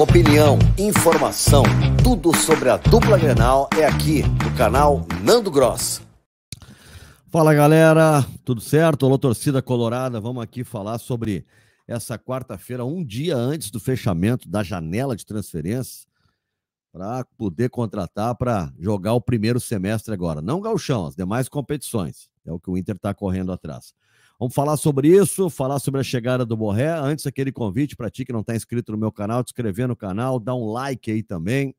Opinião, informação, tudo sobre a dupla Grenal é aqui no canal Nando Gross. Fala galera, tudo certo? Olá torcida colorada, vamos aqui falar sobre essa quarta-feira, um dia antes do fechamento da janela de transferência, para poder contratar para jogar o primeiro semestre agora. Não galchão, as demais competições, é o que o Inter está correndo atrás. Vamos falar sobre isso, falar sobre a chegada do Borré. Antes, aquele convite para ti que não está inscrito no meu canal, te inscrever no canal, dá um like aí também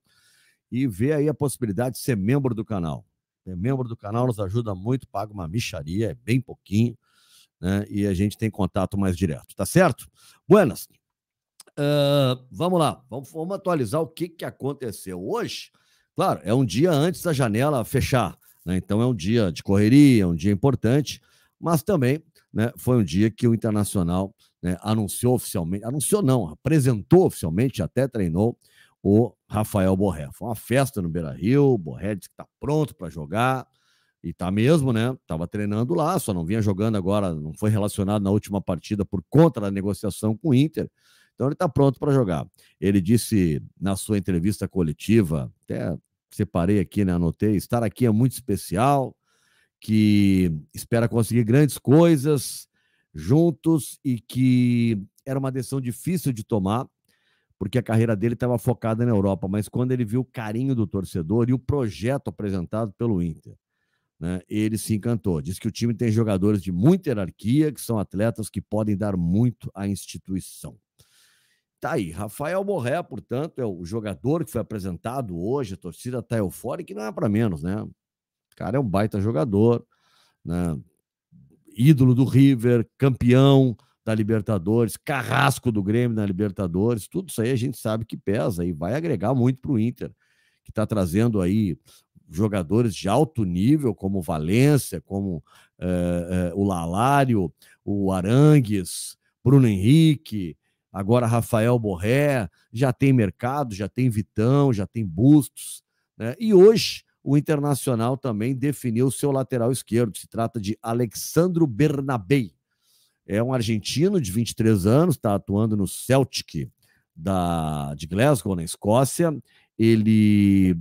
e ver aí a possibilidade de ser membro do canal. Ser é membro do canal nos ajuda muito, paga uma micharia, é bem pouquinho, né? E a gente tem contato mais direto, tá certo? Buenas, uh, vamos lá, vamos, vamos atualizar o que, que aconteceu hoje. Claro, é um dia antes da janela fechar, né? Então é um dia de correria, é um dia importante, mas também né, foi um dia que o Internacional né, anunciou oficialmente, anunciou não, apresentou oficialmente, até treinou o Rafael Borré. Foi uma festa no Beira Rio, o Borré disse que está pronto para jogar, e tá mesmo, né? Tava treinando lá, só não vinha jogando agora, não foi relacionado na última partida por conta da negociação com o Inter. Então ele está pronto para jogar. Ele disse na sua entrevista coletiva, até separei aqui, né? Anotei, estar aqui é muito especial que espera conseguir grandes coisas juntos e que era uma decisão difícil de tomar, porque a carreira dele estava focada na Europa, mas quando ele viu o carinho do torcedor e o projeto apresentado pelo Inter, né, ele se encantou. Diz que o time tem jogadores de muita hierarquia, que são atletas que podem dar muito à instituição. Tá aí, Rafael Borré, portanto, é o jogador que foi apresentado hoje, a torcida está eufórica, que não é para menos, né? cara é um baita jogador, né? ídolo do River, campeão da Libertadores, carrasco do Grêmio na Libertadores, tudo isso aí a gente sabe que pesa e vai agregar muito para o Inter, que está trazendo aí jogadores de alto nível, como Valência, como é, é, o Lalário, o Arangues, Bruno Henrique, agora Rafael Borré, já tem mercado, já tem Vitão, já tem Bustos, né? e hoje o Internacional também definiu seu lateral esquerdo. Se trata de Alexandro Bernabei. É um argentino de 23 anos, está atuando no Celtic da, de Glasgow, na Escócia. Ele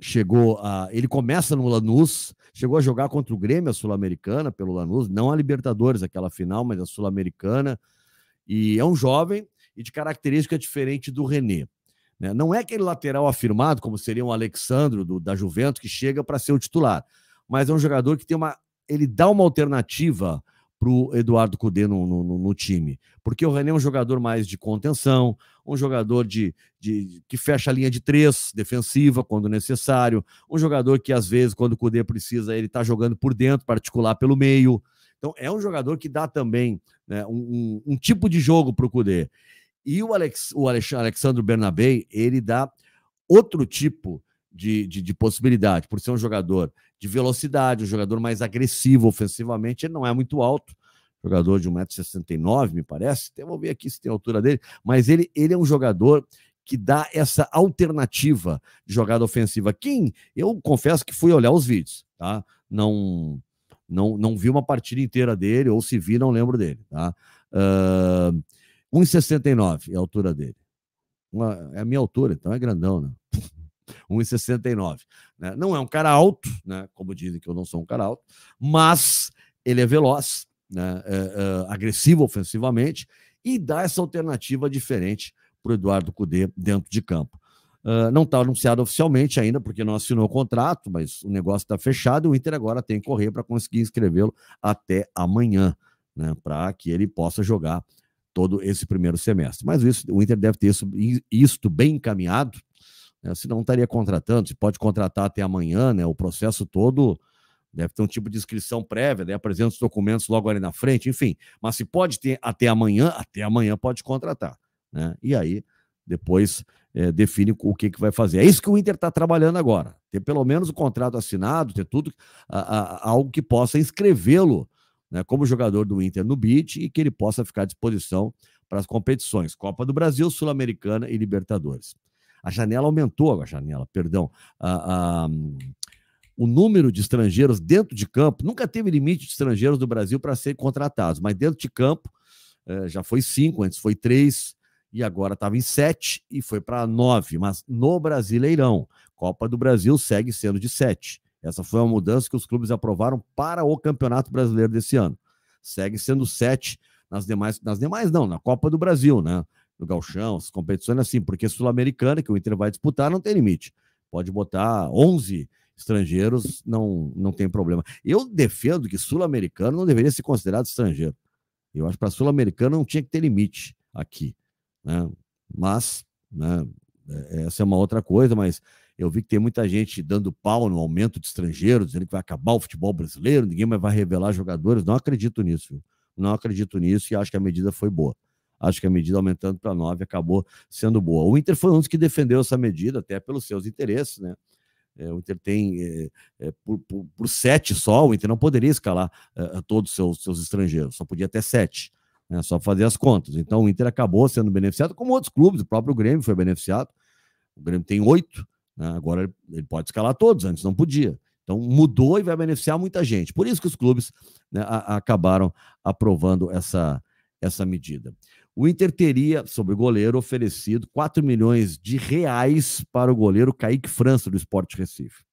chegou a. Ele começa no Lanús, chegou a jogar contra o Grêmio, a Sul-Americana, pelo Lanús, não a Libertadores, aquela final, mas a Sul-Americana. E é um jovem e de característica diferente do René. Né? Não é aquele lateral afirmado, como seria um Alexandre do, da Juventus, que chega para ser o titular, mas é um jogador que tem uma. Ele dá uma alternativa para o Eduardo Cudê no, no, no, time. Porque o René é um jogador mais de contenção, um jogador de, de, que fecha a linha de três, defensiva, quando necessário, um jogador que, às vezes, quando o Cudê precisa, ele está jogando por dentro, particular pelo meio. Então, é um jogador que dá também né, um, um, um tipo de jogo para o Cudê. E o, Alex, o Alexandre Bernabé, ele dá outro tipo de, de, de, possibilidade, por ser um jogador de velocidade, um jogador mais agressivo ofensivamente, ele não é muito alto, jogador de 1,69m, me parece, até vou ver aqui se tem a altura dele, mas ele, ele é um jogador que dá essa alternativa de jogada ofensiva. Quem, eu confesso que fui olhar os vídeos, tá? Não, não, não vi uma partida inteira dele, ou se vi, não lembro dele, tá? Uh, 1,69 é a altura dele. Uma, é a minha altura, então é grandão, né? 1,69. Né? Não é um cara alto, né? como dizem que eu não sou um cara alto, mas ele é veloz, né? É, é, agressivo ofensivamente e dá essa alternativa diferente para o Eduardo Cudê dentro de campo. Uh, não está anunciado oficialmente ainda, porque não assinou o contrato, mas o negócio está fechado e o Inter agora tem que correr para conseguir inscrevê-lo até amanhã, né, para que ele possa jogar todo esse primeiro semestre. Mas isso, o Inter deve ter isso, isto bem encaminhado, né? se não estaria contratando, se pode contratar até amanhã, né? o processo todo deve ter um tipo de inscrição prévia, né? apresenta os documentos logo ali na frente, enfim. Mas se pode ter até amanhã, até amanhã pode contratar. Né? E aí, depois é, define o que, que vai fazer. É isso que o Inter está trabalhando agora. Ter pelo menos o contrato assinado, ter tudo, a, a, algo que possa inscrevê-lo né, como jogador do Inter no beat e que ele possa ficar à disposição para as competições Copa do Brasil, Sul-Americana e Libertadores. A janela aumentou, a janela, perdão, a, a, o número de estrangeiros dentro de campo, nunca teve limite de estrangeiros do Brasil para serem contratados, mas dentro de campo eh, já foi cinco, antes foi três, e agora estava em sete e foi para nove, mas no Brasileirão, Copa do Brasil segue sendo de sete. Essa foi uma mudança que os clubes aprovaram para o Campeonato Brasileiro desse ano. Segue sendo sete nas demais, nas demais não, na Copa do Brasil, né? No Galchão, as competições assim, porque Sul-Americana, que o Inter vai disputar, não tem limite. Pode botar 11 estrangeiros, não, não tem problema. Eu defendo que Sul-Americano não deveria ser considerado estrangeiro. Eu acho que para Sul-Americano não tinha que ter limite aqui. Né? Mas, né, é, essa é uma outra coisa, mas eu vi que tem muita gente dando pau no aumento de estrangeiros, dizendo que vai acabar o futebol brasileiro, ninguém mais vai revelar jogadores. Não acredito nisso. Não acredito nisso e acho que a medida foi boa. Acho que a medida aumentando para nove acabou sendo boa. O Inter foi um dos que defendeu essa medida, até pelos seus interesses, né? É, o Inter tem é, é, por, por, por, sete só, o Inter não poderia escalar é, é, todos os seus, seus, estrangeiros, só podia ter sete. Né? Só fazer as contas. Então o Inter acabou sendo beneficiado, como outros clubes, o próprio Grêmio foi beneficiado. O Grêmio tem oito, né? Agora ele pode escalar todos, antes não podia. Então mudou e vai beneficiar muita gente. Por isso que os clubes né, acabaram aprovando essa, essa medida. O Inter teria, sobre o goleiro, oferecido 4 milhões de reais para o goleiro Kaique França, do Esporte Recife.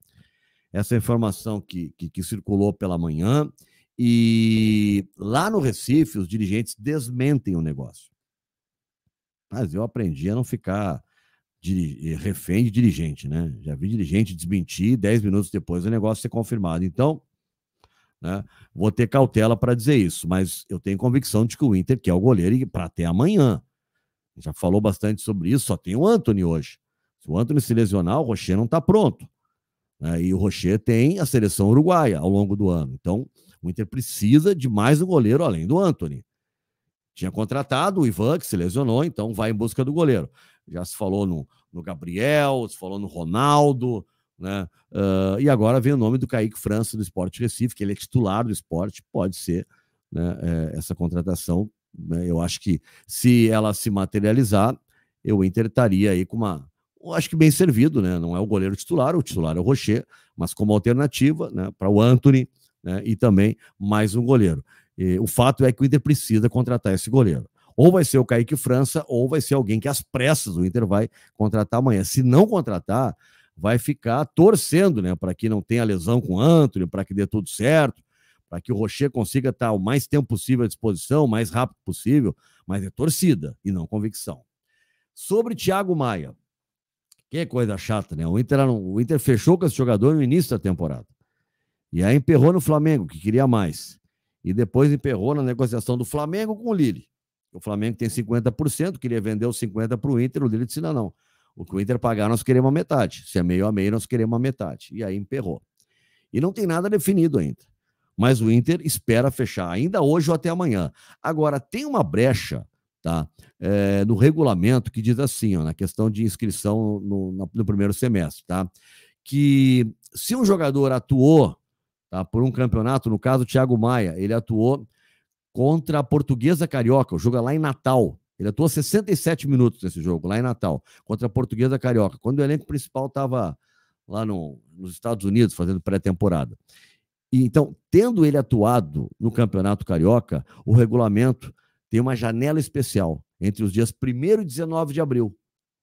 Essa é informação que, que, que circulou pela manhã. E lá no Recife, os dirigentes desmentem o negócio. Mas eu aprendi a não ficar eh, refém de dirigente, né? Já vi dirigente desmentir 10 minutos depois o negócio ser confirmado. Então, né, vou ter cautela para dizer isso, mas eu tenho convicção de que o Inter quer é o goleiro para até amanhã. Já falou bastante sobre isso, só tem o Anthony hoje. Se o Anthony se lesionar, o Rocher não está pronto. Né? E o Rocher tem a seleção uruguaia ao longo do ano. Então, o Inter precisa de mais um goleiro além do Anthony. Tinha contratado o Ivan, que se lesionou, então vai em busca do goleiro. Já se falou no, no Gabriel, se falou no Ronaldo, né? Uh, e agora vem o nome do Kaique França do Esporte Recife, que ele é titular do esporte, pode ser né, é, essa contratação. Né? Eu acho que se ela se materializar, eu Inter estaria aí com uma. Acho que bem servido, né? Não é o goleiro titular, o titular é o Rocher, mas como alternativa né, para o Anthony né, e também mais um goleiro. E o fato é que o Inter precisa contratar esse goleiro. Ou vai ser o Kaique França, ou vai ser alguém que às pressas o Inter vai contratar amanhã. Se não contratar, vai ficar torcendo, né? Para que não tenha lesão com o Antônio, para que dê tudo certo, para que o Rocher consiga estar o mais tempo possível à disposição, o mais rápido possível, mas é torcida e não convicção. Sobre Thiago Maia, que coisa chata, né? O Inter, o Inter fechou com esse jogador no início da temporada. E aí emperrou no Flamengo, que queria mais. E depois emperrou na negociação do Flamengo com o Lille. O Flamengo tem 50%, queria vender os 50% para o Inter, o líder disse: não, não. O que o Inter pagar, nós queremos a metade. Se é meio a meio, nós queremos a metade. E aí emperrou. E não tem nada definido ainda. Mas o Inter espera fechar, ainda hoje ou até amanhã. Agora, tem uma brecha tá, é, no regulamento que diz assim, ó, na questão de inscrição no, no, no primeiro semestre, tá? Que se um jogador atuou tá, por um campeonato, no caso, o Thiago Maia, ele atuou contra a Portuguesa Carioca. O jogo é lá em Natal. Ele atuou 67 minutos nesse jogo, lá em Natal, contra a Portuguesa Carioca, quando o elenco principal estava lá no, nos Estados Unidos fazendo pré-temporada. E Então, tendo ele atuado no Campeonato Carioca, o regulamento tem uma janela especial entre os dias 1 e 19 de abril,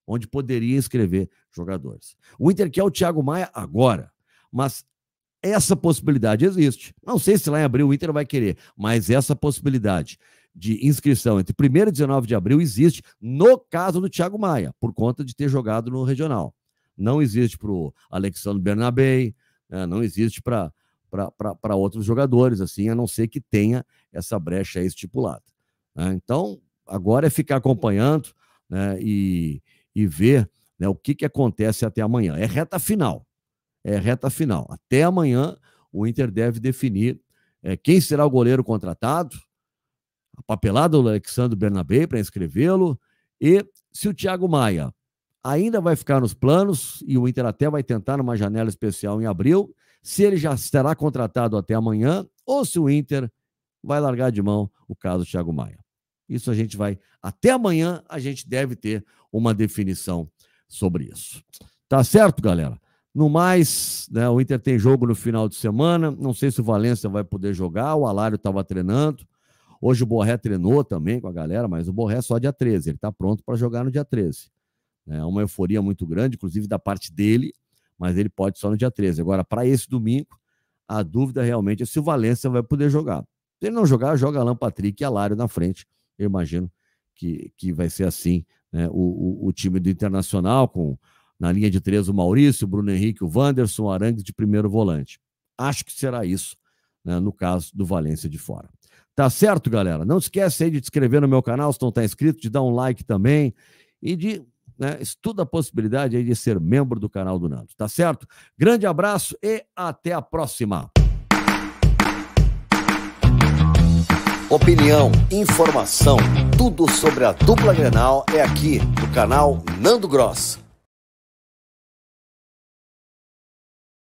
onde poderia inscrever jogadores. O Inter quer o Thiago Maia agora, mas essa possibilidade existe. Não sei se lá em abril o Inter vai querer, mas essa possibilidade de inscrição entre 1 e 19 de abril existe no caso do Thiago Maia, por conta de ter jogado no regional. Não existe para o Alexandre Bernabei, né, não existe para para outros jogadores, assim, a não ser que tenha essa brecha estipulada. Né? Então, agora é ficar acompanhando né, e, e ver né, o que, que acontece até amanhã. É reta final é, reta final. Até amanhã, o Inter deve definir é, quem será o goleiro contratado, a papelada do Alexandre Bernabé para inscrevê-lo, e se o Thiago Maia ainda vai ficar nos planos, e o Inter até vai tentar numa janela especial em abril, se ele já será contratado até amanhã, ou se o Inter vai largar de mão o caso Thiago Maia. Isso a gente vai. Até amanhã a gente deve ter uma definição sobre isso. Tá certo, galera? No mais, né, o Inter tem jogo no final de semana. Não sei se o Valência vai poder jogar. O Alário estava treinando. Hoje o Borré treinou também com a galera, mas o Borré é só dia 13. Ele está pronto para jogar no dia 13. É uma euforia muito grande, inclusive da parte dele, mas ele pode só no dia 13. Agora, para esse domingo, a dúvida realmente é se o Valência vai poder jogar. Se ele não jogar, joga Alan Patrick e Alário na frente. Eu imagino que, que vai ser assim né, o, o, o time do Internacional com na linha de três, o Maurício, o Bruno Henrique, o Wanderson, o Arangues de primeiro volante. Acho que será isso, né, no caso do Valência de fora. Tá certo, galera? Não esquece aí de te inscrever no meu canal, se não tá inscrito, de dar um like também e de né, estuda a possibilidade aí de ser membro do canal do Nando, tá certo? Grande abraço e até a próxima. Opinião, informação, tudo sobre a dupla Grenal é aqui no canal Nando Gross.